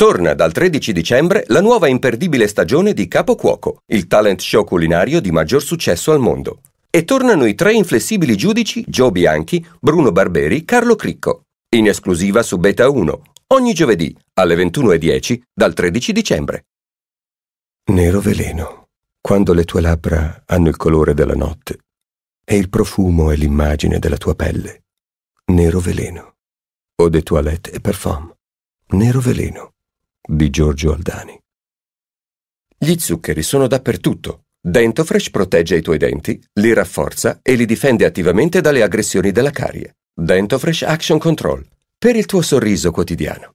Torna dal 13 dicembre la nuova imperdibile stagione di Capo Cuoco, il talent show culinario di maggior successo al mondo. E tornano i tre inflessibili giudici Joe Bianchi, Bruno Barberi, Carlo Cricco. In esclusiva su Beta 1, ogni giovedì alle 21.10 dal 13 dicembre. Nero veleno, quando le tue labbra hanno il colore della notte e il profumo è l'immagine della tua pelle. Nero veleno. o de toilette et parfum. Nero veleno di Giorgio Aldani. Gli zuccheri sono dappertutto. Dentofresh protegge i tuoi denti, li rafforza e li difende attivamente dalle aggressioni della carie. Dentofresh Action Control per il tuo sorriso quotidiano.